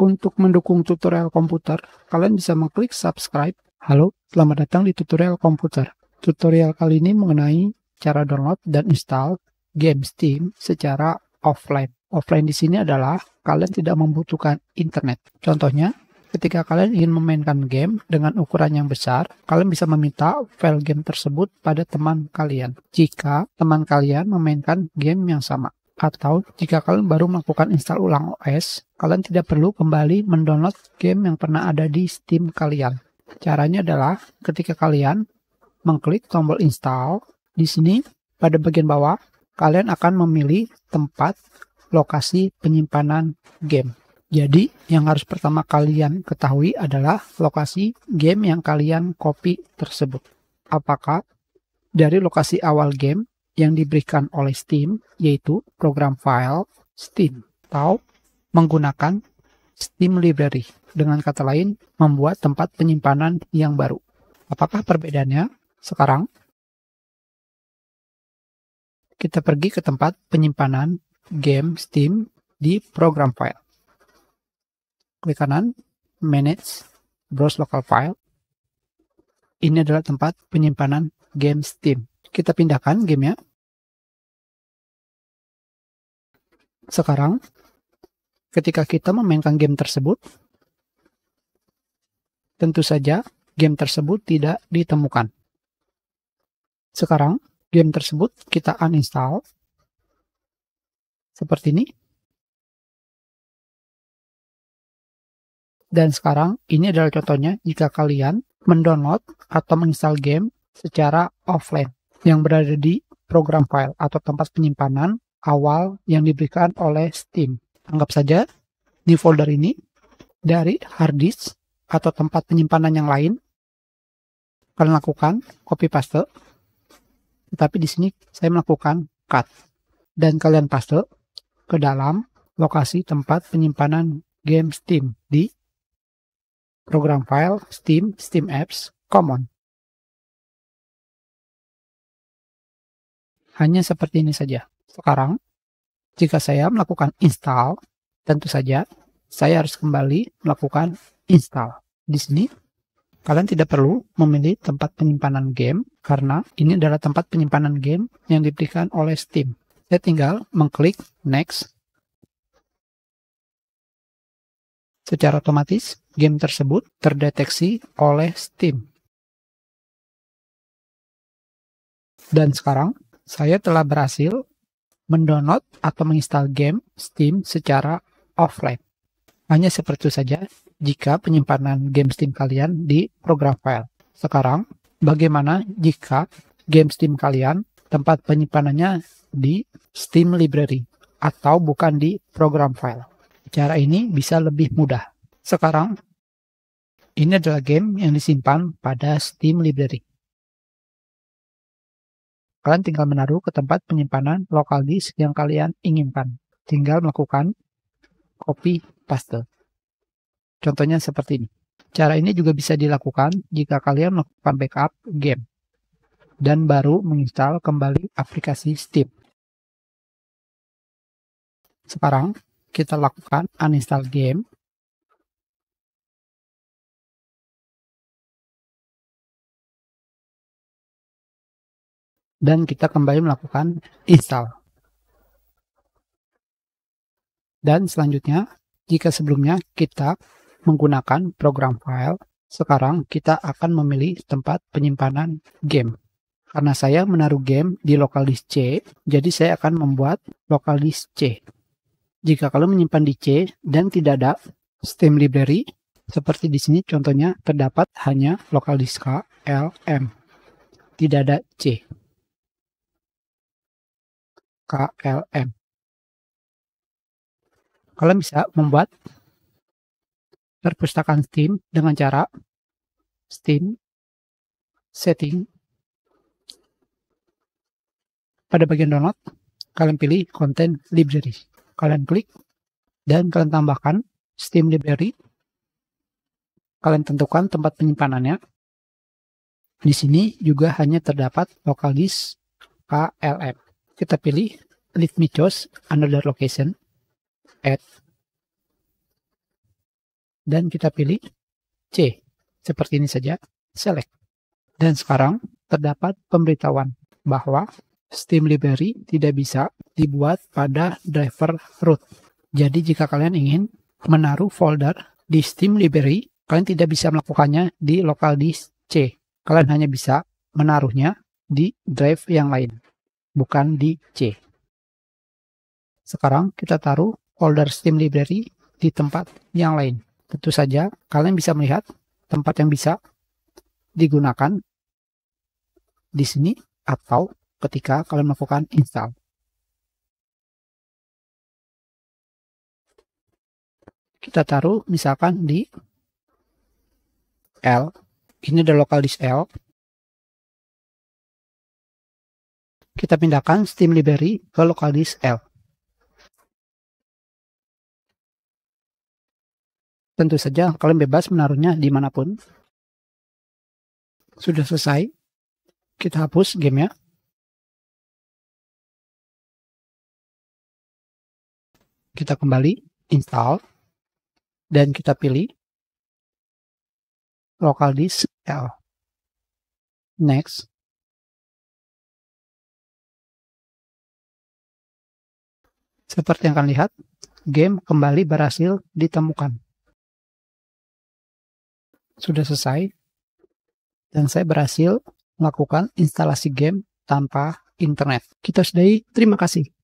Untuk mendukung tutorial komputer, kalian bisa mengklik subscribe. Halo, selamat datang di tutorial komputer. Tutorial kali ini mengenai cara download dan install game Steam secara offline. Offline di sini adalah kalian tidak membutuhkan internet. Contohnya, ketika kalian ingin memainkan game dengan ukuran yang besar, kalian bisa meminta file game tersebut pada teman kalian jika teman kalian memainkan game yang sama atau jika kalian baru melakukan install ulang OS, kalian tidak perlu kembali mendownload game yang pernah ada di Steam kalian. Caranya adalah ketika kalian mengklik tombol install, di sini pada bagian bawah kalian akan memilih tempat lokasi penyimpanan game. Jadi, yang harus pertama kalian ketahui adalah lokasi game yang kalian copy tersebut. Apakah dari lokasi awal game yang diberikan oleh Steam, yaitu program file Steam atau menggunakan Steam Library. Dengan kata lain, membuat tempat penyimpanan yang baru. Apakah perbedaannya sekarang? Kita pergi ke tempat penyimpanan game Steam di program file. Klik kanan, manage, browse local file. Ini adalah tempat penyimpanan game Steam. Kita pindahkan gamenya sekarang ketika kita memainkan game tersebut tentu saja game tersebut tidak ditemukan sekarang game tersebut kita uninstall seperti ini dan sekarang ini adalah contohnya jika kalian mendownload atau menginstal game secara offline yang berada di program file atau tempat penyimpanan awal yang diberikan oleh Steam. Anggap saja ini folder ini dari hard disk atau tempat penyimpanan yang lain. Kalian lakukan copy paste. Tetapi di sini saya melakukan cut dan kalian paste ke dalam lokasi tempat penyimpanan game Steam di program file Steam, Steam Apps, Common. Hanya seperti ini saja. Sekarang, jika saya melakukan install, tentu saja saya harus kembali melakukan install. Di sini, kalian tidak perlu memilih tempat penyimpanan game karena ini adalah tempat penyimpanan game yang diberikan oleh Steam. Saya tinggal mengklik next. Secara otomatis, game tersebut terdeteksi oleh Steam. Dan sekarang, saya telah berhasil mendownload atau menginstal game Steam secara offline. Hanya seperti itu saja jika penyimpanan game Steam kalian di program file. Sekarang, bagaimana jika game Steam kalian tempat penyimpanannya di Steam Library atau bukan di program file? Cara ini bisa lebih mudah. Sekarang, ini adalah game yang disimpan pada Steam Library. Kalian tinggal menaruh ke tempat penyimpanan lokal disk yang kalian inginkan. Tinggal melakukan copy paste. Contohnya seperti ini. Cara ini juga bisa dilakukan jika kalian melakukan backup game dan baru menginstal kembali aplikasi Steam. Sekarang kita lakukan uninstall game dan kita kembali melakukan install. Dan selanjutnya, jika sebelumnya kita menggunakan program file, sekarang kita akan memilih tempat penyimpanan game. Karena saya menaruh game di local disk C, jadi saya akan membuat local disk C. Jika kalian menyimpan di C dan tidak ada Steam Library, seperti di sini contohnya terdapat hanya local disk K, L, M. Tidak ada C. KLM. Kalian bisa membuat perpustakaan Steam dengan cara Steam setting pada bagian download kalian pilih konten library kalian klik dan kalian tambahkan Steam library kalian tentukan tempat penyimpanannya di sini juga hanya terdapat local disk KLM kita pilih let me choose another location at dan kita pilih C seperti ini saja select dan sekarang terdapat pemberitahuan bahwa Steam Library tidak bisa dibuat pada driver root jadi jika kalian ingin menaruh folder di Steam Library kalian tidak bisa melakukannya di local disk C kalian hanya bisa menaruhnya di drive yang lain bukan di C. Sekarang kita taruh folder Steam Library di tempat yang lain. Tentu saja kalian bisa melihat tempat yang bisa digunakan di sini atau ketika kalian melakukan install. Kita taruh misalkan di L. Ini ada local disk L kita pindahkan Steam Library ke Local Disk L. Tentu saja kalian bebas menaruhnya dimanapun. Sudah selesai. Kita hapus gamenya. Kita kembali install. Dan kita pilih local disk L. Next. Seperti yang kalian lihat, game kembali berhasil ditemukan. Sudah selesai, dan saya berhasil melakukan instalasi game tanpa internet. Kita sudahi, terima kasih.